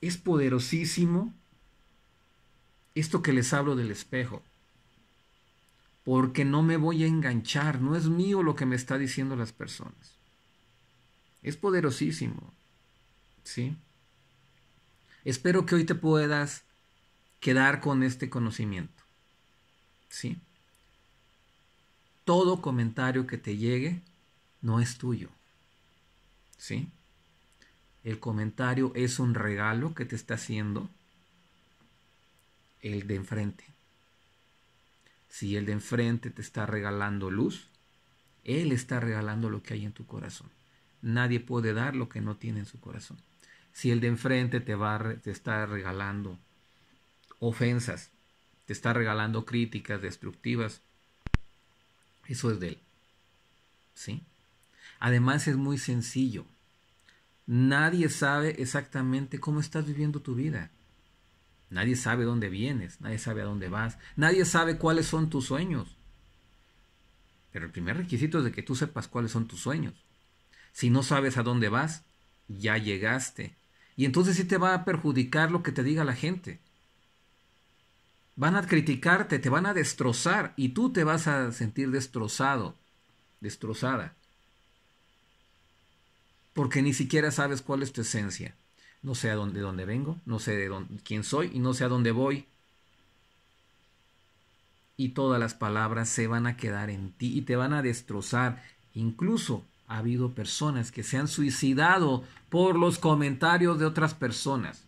es poderosísimo esto que les hablo del espejo. Porque no me voy a enganchar, no es mío lo que me está diciendo las personas. Es poderosísimo. ¿Sí? Espero que hoy te puedas quedar con este conocimiento. ¿Sí? Todo comentario que te llegue no es tuyo. ¿Sí? El comentario es un regalo que te está haciendo el de enfrente. Si el de enfrente te está regalando luz, él está regalando lo que hay en tu corazón. Nadie puede dar lo que no tiene en su corazón. Si el de enfrente te, va, te está regalando ofensas, te está regalando críticas destructivas, eso es de él. ¿Sí? Además es muy sencillo. Nadie sabe exactamente cómo estás viviendo tu vida. Nadie sabe dónde vienes, nadie sabe a dónde vas, nadie sabe cuáles son tus sueños. Pero el primer requisito es de que tú sepas cuáles son tus sueños. Si no sabes a dónde vas, ya llegaste. Y entonces sí te va a perjudicar lo que te diga la gente. Van a criticarte, te van a destrozar y tú te vas a sentir destrozado, destrozada porque ni siquiera sabes cuál es tu esencia. No sé a dónde, de dónde vengo, no sé de dónde, quién soy y no sé a dónde voy. Y todas las palabras se van a quedar en ti y te van a destrozar. Incluso ha habido personas que se han suicidado por los comentarios de otras personas,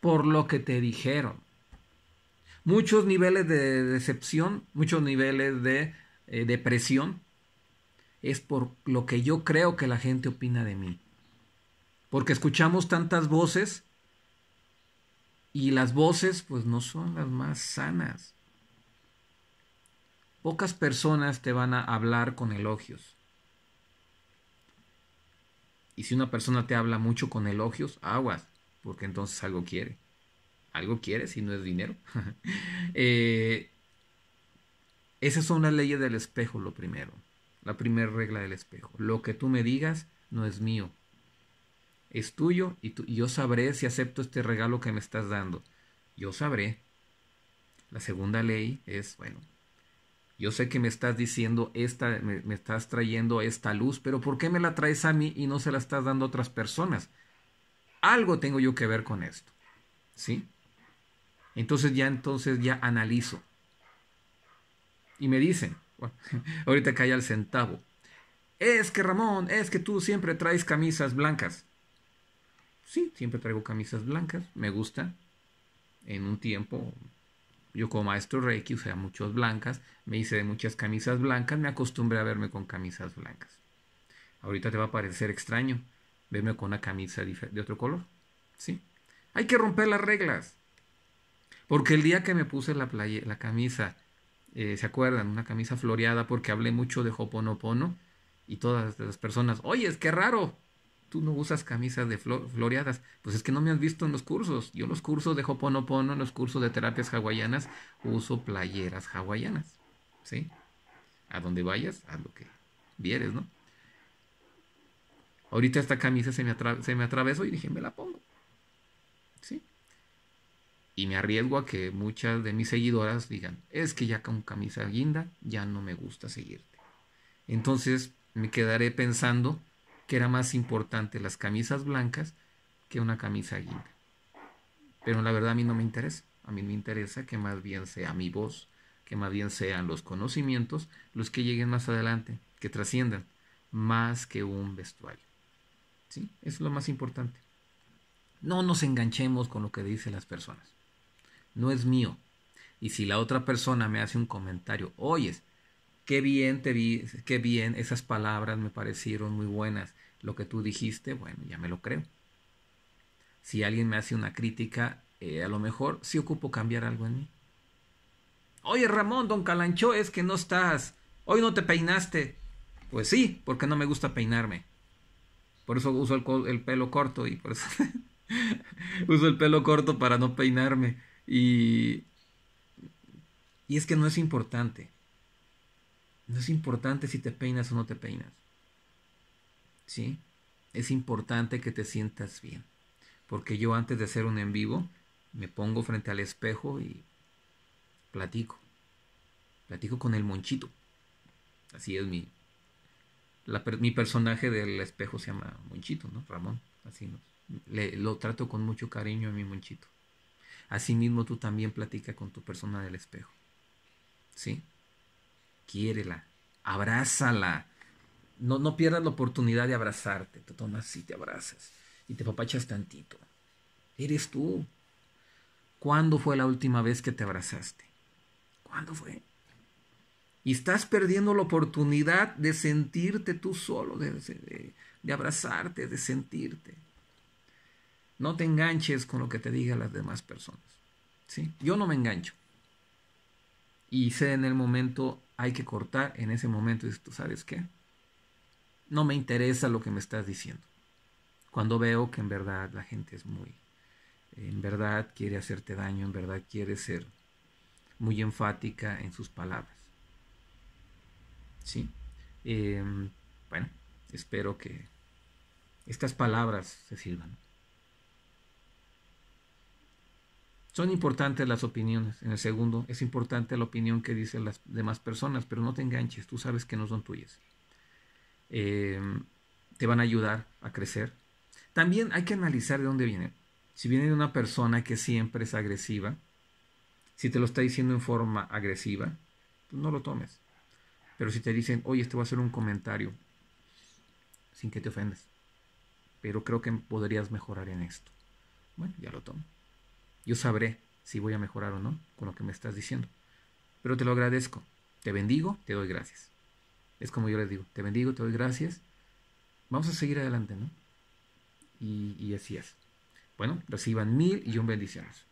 por lo que te dijeron. Muchos niveles de decepción, muchos niveles de eh, depresión, es por lo que yo creo que la gente opina de mí. Porque escuchamos tantas voces y las voces pues no son las más sanas. Pocas personas te van a hablar con elogios. Y si una persona te habla mucho con elogios, aguas, porque entonces algo quiere. Algo quiere si no es dinero. Eh, esas son las leyes del espejo, lo primero. La primera regla del espejo. Lo que tú me digas no es mío. Es tuyo y, yo sabré si acepto este regalo que me estás dando. Yo sabré. La segunda ley es, bueno, yo sé que me estás diciendo esta, me, me, estás trayendo esta luz, pero ¿por qué me la traes a mí y no se la estás dando a otras personas? Algo tengo yo que ver con esto. ¿Sí? Entonces ya entonces ya analizo. Y me dicen, ahorita cae al centavo. Es que Ramón, es que tú siempre traes camisas blancas. Sí, siempre traigo camisas blancas, me gusta. En un tiempo, yo como maestro Reiki usé muchas blancas, me hice de muchas camisas blancas, me acostumbré a verme con camisas blancas. Ahorita te va a parecer extraño verme con una camisa de otro color. Sí. Hay que romper las reglas. Porque el día que me puse la, la camisa eh, ¿se acuerdan? Una camisa floreada porque hablé mucho de Hoponopono y todas las personas, oye, es que raro, tú no usas camisas de flor floreadas. Pues es que no me has visto en los cursos. Yo en los cursos de Hoponopono, en los cursos de terapias hawaianas, uso playeras hawaianas. ¿Sí? A donde vayas, a lo que vieres, ¿no? Ahorita esta camisa se me, se me atravesó y dije, me la pongo. ¿Sí? Y me arriesgo a que muchas de mis seguidoras digan, es que ya con camisa guinda ya no me gusta seguirte. Entonces me quedaré pensando que era más importante las camisas blancas que una camisa guinda. Pero la verdad a mí no me interesa. A mí me interesa que más bien sea mi voz, que más bien sean los conocimientos los que lleguen más adelante, que trasciendan, más que un vestuario. ¿Sí? Es lo más importante. No nos enganchemos con lo que dicen las personas no es mío. Y si la otra persona me hace un comentario, oyes, qué bien te vi, qué bien, esas palabras me parecieron muy buenas, lo que tú dijiste, bueno, ya me lo creo. Si alguien me hace una crítica, eh, a lo mejor sí ocupo cambiar algo en mí. Oye, Ramón, don Calancho, es que no estás, hoy no te peinaste. Pues sí, porque no me gusta peinarme. Por eso uso el pelo corto y por eso uso el pelo corto para no peinarme y, es que no es importante. No es importante si te peinas o no te peinas. ¿Sí? Es importante que te sientas bien. Porque yo antes de hacer un en vivo, me pongo frente al espejo y platico. Platico con el monchito. Así es mi... mi personaje del espejo se llama Monchito, ¿no? Ramón. Así lo trato con mucho cariño a mi Monchito. Asimismo, tú también platica con tu persona del espejo. ¿Sí? Quiérela, abrázala. No, no pierdas la oportunidad de abrazarte. Te tomas y te abrazas. Y te papachas tantito. Eres tú. ¿Cuándo fue la última vez que te abrazaste? ¿Cuándo fue? Y estás perdiendo la oportunidad de sentirte tú solo, de abrazarte, de sentirte. No te enganches con lo que te digan las demás personas. ¿sí? Yo no me engancho. Y sé en el momento, hay que cortar en ese momento. tú sabes qué. No me interesa lo que me estás diciendo. Cuando veo que en verdad la gente es muy, en verdad quiere hacerte daño, en verdad quiere ser muy enfática en sus palabras. ¿Sí? Em, bueno, espero que estas palabras se sirvan. Son importantes las opiniones. En el segundo, es importante la opinión que dicen las demás personas, pero no te enganches, tú sabes que no son tuyas. Eh, te van a ayudar a crecer. También hay que analizar de dónde viene. Si viene de una persona que siempre es agresiva, si te lo está diciendo en forma agresiva, pues no lo tomes. Pero si te dicen, oye, este va a ser un comentario, sin que te ofendas, pero creo que podrías mejorar en esto. Bueno, ya lo tomo. Yo sabré si voy a mejorar o no con lo que me estás diciendo. Pero te lo agradezco. Te bendigo, te doy gracias. Es como yo les digo, te bendigo, te doy gracias. Vamos a seguir adelante, ¿no? Y, así es. Bueno, reciban mil y un bendicionazo.